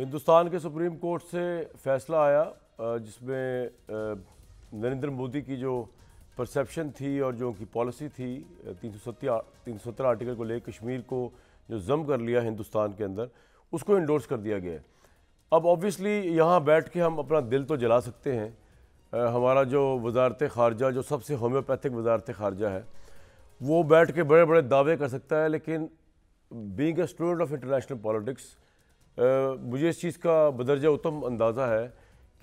हिंदुस्तान के supreme court से फैसला आया जिसमें नरेंद्र मोदी की जो परसेप्शन थी और जो उनकी पॉलिसी थी तीन सौ तीन सौ सत्तर आर्टिकल को लेकर कश्मीर को जो जम कर लिया हिंदुस्तान के अंदर उसको इंडोर्स कर दिया गया है अब ऑब्वियसली यहाँ बैठ के हम अपना दिल तो जला सकते हैं आ, हमारा जो वजारत खारजा जो सबसे होम्योपैथिक वजारत खारजा है वो बैठ के बड़े बड़े दावे कर सकता है लेकिन being a student of international politics मुझे इस चीज़ का बदरजा उत्तम अंदाज़ा है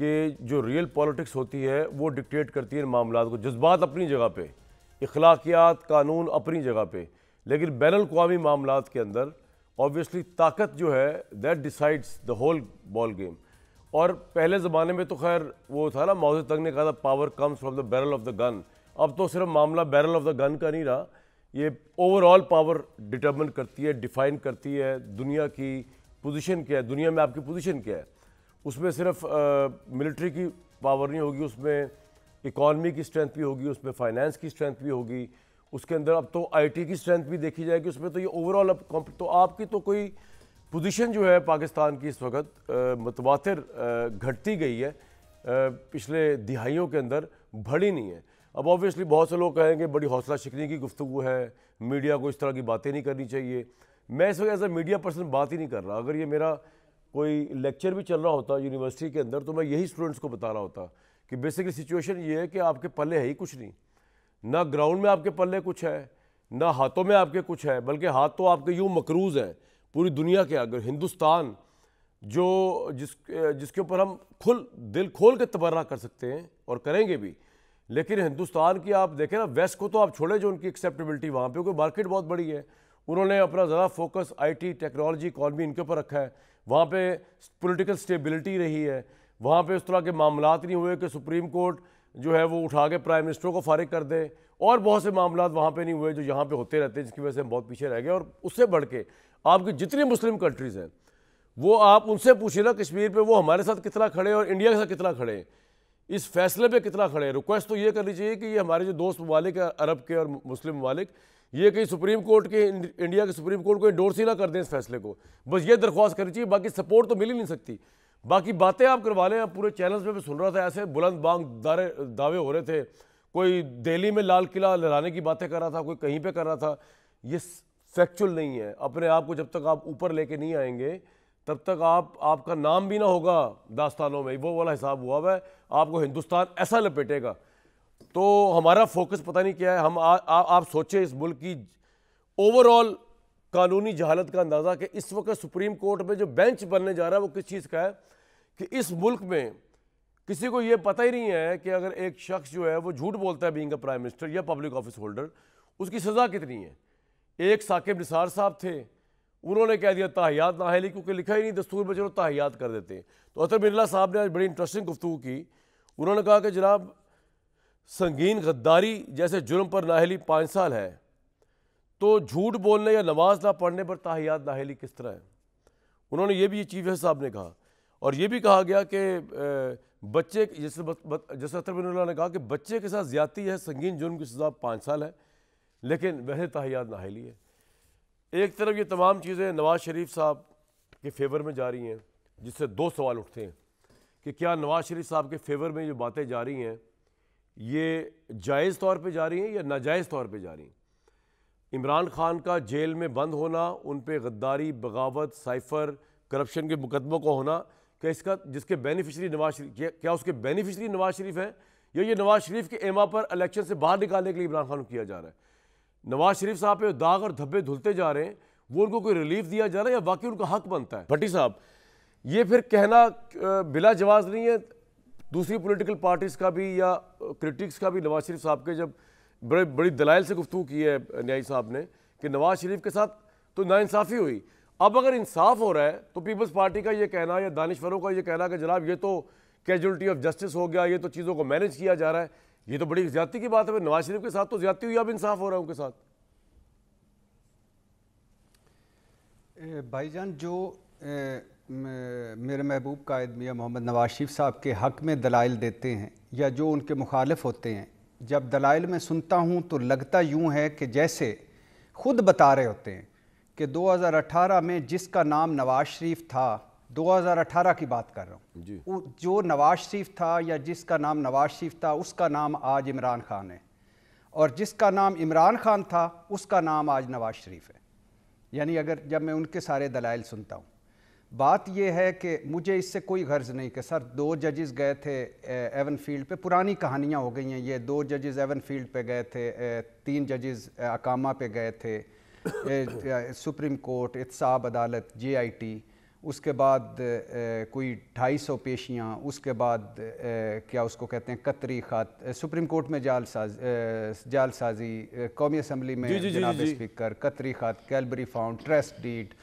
कि जो रियल पॉलिटिक्स होती है वो डिक्टेट करती है मामला को जज्बात अपनी जगह पर अखलाकियात कानून अपनी जगह पर लेकिन बैन अवी मामला के अंदर ऑब्वियसली ताकत जो है that decides the whole ball game और पहले ज़माने में तो खैर वो था ना माउज तंग ने कहा था power comes from the barrel of the gun अब तो सिर्फ मामला बैरल ऑफ द गन का नहीं रहा ये ओवरऑल पावर डिटर्मन करती है डिफाइन करती है दुनिया की पोजीशन क्या है दुनिया में आपकी पोजीशन क्या है उसमें सिर्फ मिलिट्री की पावर नहीं होगी उसमें इकॉनमी की स्ट्रेंथ भी होगी उसमें फाइनेंस की स्ट्रेंथ भी होगी उसके अंदर अब तो आईटी की स्ट्रेंथ भी देखी जाएगी उसमें तो ये ओवरऑल अब तो आपकी तो कोई पोजीशन जो है पाकिस्तान की इस वक्त मतवातर घटती गई है पिछले दिहाइयों के अंदर बढ़ी नहीं है अब ऑब्वियसली बहुत से लोग कहेंगे बड़ी हौसला शिकनी की गुफ्तु है मीडिया को इस तरह की बातें नहीं करनी चाहिए मैं इस वक्त एज ए मीडिया पर्सन बात ही नहीं कर रहा अगर ये मेरा कोई लेक्चर भी चल रहा होता यूनिवर्सिटी के अंदर तो मैं यही स्टूडेंट्स को बता रहा होता कि बेसिकली सिचुएशन ये है कि आपके पल्ले है ही कुछ नहीं ना ग्राउंड में आपके पल्ले कुछ है ना हाथों में आपके कुछ है बल्कि हाथ तो आपके यूँ मकरूज़ हैं पूरी दुनिया के अगर हिंदुस्तान जो जिस जिसके ऊपर हम खुल दिल खोल के तबर्रा कर सकते हैं और करेंगे भी लेकिन हिंदुस्तान की आप देखें ना वेस्ट को तो आप छोड़ें जो उनकी एक्सेप्टेबिलिटी वहाँ पे क्योंकि मार्केट बहुत बड़ी है उन्होंने अपना ज़्यादा फोकस आईटी टेक्नोलॉजी इकॉनमी इनके ऊपर रखा है वहाँ पे पॉलिटिकल स्टेबिलिटी रही है वहाँ पे उस तरह के मामला नहीं हुए कि सुप्रीम कोर्ट जो है वो उठा के प्राइम मिनिस्टर को फारिग कर दे और बहुत से मामला वहाँ पे नहीं हुए जो यहाँ पे होते रहते हैं जिसकी वजह से हम बहुत पीछे रह गए और उससे बढ़ के आपकी जितनी मुस्लिम कंट्रीज़ हैं वो आप उनसे पूछिए ना कश्मीर पर वो हमारे साथ कितना खड़े और इंडिया के साथ कितना खड़े हैं इस फैसले पर कितना खड़े हैं रिक्वेस्ट तो ये करनी चाहिए कि ये हमारे जो दोस्त ममालिक अरब के और मुस्लिम ममालिक ये कहीं सुप्रीम कोर्ट के इंडिया के सुप्रीम कोर्ट को इंडोर्स ही ना कर दें इस फैसले को बस ये दरख्वास्त करनी चाहिए बाकी सपोर्ट तो मिल ही नहीं सकती बाकी बातें आप करवा लें आप पूरे चैनल्स में मैं सुन रहा था ऐसे बुलंद बांग दारे दावे हो रहे थे कोई दिल्ली में लाल किला लहराने की बातें कर रहा था कोई कहीं पर कर रहा था ये फैक्चुअल नहीं है अपने आप को जब तक आप ऊपर लेके नहीं आएंगे तब तक आप आपका नाम भी ना होगा दास्तानों में वो वाला हिसाब हुआ हुआ है आपको हिंदुस्तान ऐसा लपेटेगा तो हमारा फोकस पता नहीं क्या है हम आ, आ, आप सोचें इस मुल्क की ओवरऑल कानूनी जहालत का अंदाज़ा कि इस वक्त सुप्रीम कोर्ट में जो बेंच बनने जा रहा है वो किस चीज़ का है कि इस मुल्क में किसी को ये पता ही नहीं है कि अगर एक शख्स जो है वो झूठ बोलता है बींग प्राइम मिनिस्टर या पब्लिक ऑफिस होल्डर उसकी सज़ा कितनी है एक साकिब निसार साहब थे उन्होंने कह दिया ताहियात नाहली क्योंकि लिखा ही नहीं दस्तूर में चलो ताहियात कर देते तो अतर बिरला साहब ने आज बड़ी इंटरेस्टिंग गुफ्तु की उन्होंने कहा कि जनाब संगीन गद्दारी जैसे जुर्म पर नाहली पाँच साल है तो झूठ बोलने या नमाज ना पढ़ने पर ताहियात नाहली किस तरह है उन्होंने ये भी चीफ जस्टिस साहब ने कहा और ये भी कहा गया कि बच्चे जैसे जैसे अतर ने कहा कि बच्चे के साथ ज़्यादती है संगीन जुर्म की सज़ा पाँच साल है लेकिन वैसे ताहियात नाहली है एक तरफ ये तमाम चीज़ें नवाज़ शरीफ साहब के फेवर में जा रही हैं जिससे दो सवाल उठते हैं कि क्या नवाज़ शरीफ साहब के फेवर में जो बातें जा रही हैं ये जायज़ तौर पे जा रही हैं या नाजायज़ तौर पे जा रही हैं इमरान खान का जेल में बंद होना उन पर गद्दारी बगावत साइफर करप्शन के मुकदमों का होना क्या इसका जिसके बेनिफिशरी नवाज शरीफ क्या उसके बेनिफिशरी नवाज शरीफ हैं या ये नवाज शरीफ के एमा पर इलेक्शन से बाहर निकालने के लिए इमरान खान को किया जा रहा है नवाज शरीफ साहब पे दाग और धब्बे धुलते जा रहे हैं वो उनको कोई रिलीफ दिया जा रहा है या वाकई उनका हक बनता है भट्टी साहब ये फिर कहना बिला जवाज नहीं है दूसरी पॉलिटिकल पार्टीज़ का भी या क्रिटिक्स का भी नवाज शरीफ साहब के जब बड़े बड़ी दलाइल से गुफ्तू की है न्यायी साहब ने कि नवाज शरीफ के साथ तो नाइंसाफ़ी हुई अब अगर इंसाफ हो रहा है तो पीपल्स पार्टी का ये कहना या दानश्वरों का ये कहना कि जनाब ये तो कैजुअलिटी ऑफ जस्टिस हो गया ये तो चीज़ों को मैनेज किया जा रहा है ये तो बड़ी ज्यादा की बात है नवाज शरीफ के साथ तो ज्यादा हुई अब इंसाफ हो रहा है उनके साथ भाईजान जो ए... मेरे महबूब कायद मियाँ मोहम्मद नवाज शरीफ साहब के हक़ में दलाइल देते हैं या जो उनके मुखालफ होते हैं जब दलाइल में सुनता हूँ तो लगता यूँ है कि जैसे खुद बता रहे होते हैं कि 2018 में जिसका नाम नवाज शरीफ था 2018 की बात कर रहा हूँ जो नवाज शरीफ था या जिसका नाम नवाज शरीफ था उसका नाम आज इमरान खान है और जिसका नाम इमरान खान था उसका नाम आज नवाज शरीफ है यानी अगर जब मैं उनके सारे दलाइल सुनता हूँ बात यह है कि मुझे इससे कोई गर्ज नहीं कि सर दो जजेस गए थे एवन फील्ड पे पुरानी कहानियां हो गई हैं ये दो जजेस एवन फील्ड पे गए थे तीन जजेस अकामा पे गए थे सुप्रीम कोर्ट इतसाब अदालत जेआईटी उसके बाद कोई ढाई सौ पेशियाँ उसके बाद क्या उसको कहते हैं कतरी खात सुप्रीम कोर्ट में जालसाज जालसाजी कौमी असम्बली में जनाब स्पीकर कतरी खात कैलबरी फाउंड ट्रस्ट डीट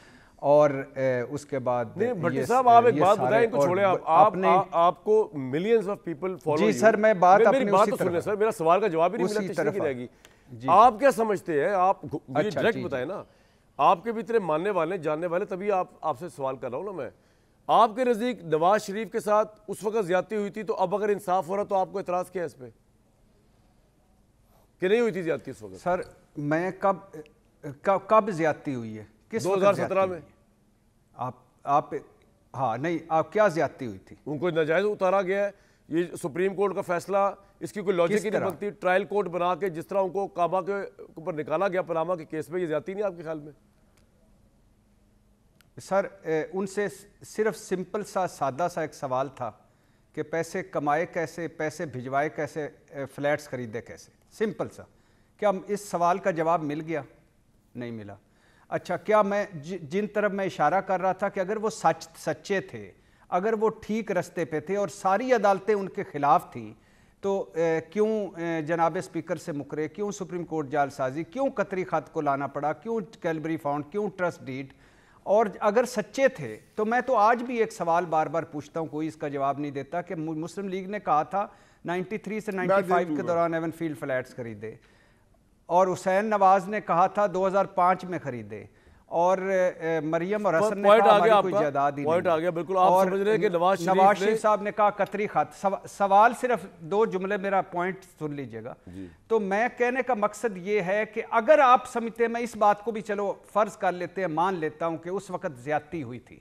और ए, उसके बाद भट्टी साहब आप एक बात बताएं इनको छोड़े आप आपने आप, आपको मिलियंस ऑफ पीपल फॉलो जी सर मैं बात मे, मेरी बात तो सुन सर मेरा सवाल का जवाब ही नहीं मिला तरफ रहेगी आप क्या समझते हैं आप मुझे डायरेक्ट अच्छा, बताएं ना आपके भी इतने मानने वाले जानने वाले तभी आप आपसे सवाल कर रहा हूँ ना मैं आपके नज़दीक नवाज शरीफ के साथ उस वक्त ज्यादा हुई थी तो अब अगर इंसाफ हो रहा तो आपको एतराज़ किया इस पर कि नहीं हुई थी ज्यादा उस वक्त सर मैं कब कब ज्यादा हुई है किस 2017 में आप आप हाँ नहीं आप क्या ज्यादती हुई थी उनको नजायज उतारा गया है ये सुप्रीम कोर्ट का फैसला इसकी कोई लॉजिक ही नहीं बनती ट्रायल कोर्ट बना के जिस तरह उनको काबा के ऊपर निकाला गया पनामा के केस में ये ज्यादा नहीं आपके ख्याल में सर उनसे सिर्फ सिंपल सा सादा सा एक सवाल था कि पैसे कमाए कैसे पैसे भिजवाए कैसे फ्लैट्स खरीदे कैसे सिंपल सा क्या इस सवाल का जवाब मिल गया नहीं मिला अच्छा क्या मैं जिन तरफ मैं इशारा कर रहा था कि अगर वो सच सच्चे थे अगर वो ठीक रस्ते पे थे और सारी अदालतें उनके खिलाफ थी तो ए, क्यों जनाब स्पीकर से मुकरे क्यों सुप्रीम कोर्ट जालसाजी क्यों कतरी खत को लाना पड़ा क्यों कैलबरी फाउंड क्यों ट्रस्ट डीड और अगर सच्चे थे तो मैं तो आज भी एक सवाल बार बार पूछता हूँ कोई इसका जवाब नहीं देता कि मुस्लिम लीग ने कहा था 93 से 95 के दौरान एवन फील्ड फ्लैट्स खरीदे और हुसैन नवाज ने कहा था 2005 में खरीदे और मरियम और हसन ने कहा हमारी कोई जायदाद ही नहीं आ गया बिल्कुल आप और समझ रहे हैं कि नवाज नवाज शरीफ साहब ने कहा कतरी खात सव, सवाल सिर्फ दो जुमले मेरा पॉइंट सुन लीजिएगा तो मैं कहने का मकसद ये है कि अगर आप समझते मैं इस बात को भी चलो फर्ज कर लेते हैं मान लेता हूं कि उस वक्त ज्यादती हुई थी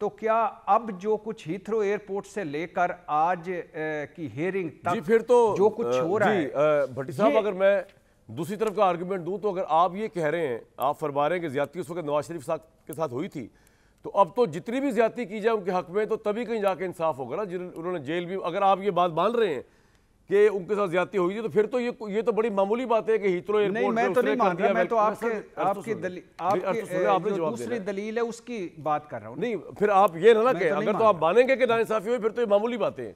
तो क्या अब जो कुछ हीथ्रो एयरपोर्ट से लेकर आज की हेयरिंग तक जी फिर तो जो कुछ हो रहा है भट्टी साहब अगर मैं दूसरी तरफ का आर्गूमेंट दूँ तो अगर आप ये कह रहे हैं आप फरमा रहे हैं कि ज्यादती उस वक्त नवाज शरीफ साहब के साथ हुई थी तो अब तो जितनी भी ज्यादा की जाए उनके हक में तो तभी कहीं जाके इंसाफ होगा ना जिन उन्होंने जेल भी अगर आप ये बात मान रहे हैं कि उनके साथ ज्यादा हुई थी तो फिर तो ये ये तो बड़ी मामूली बात है कि हितरो तो दलील है उसकी बात कर रहा हूँ नहीं फिर आप ये ना ना कहें तो अगर तो आप मानेंगे कि ना इंसाफी हुई फिर तो ये मामूली बातें हैं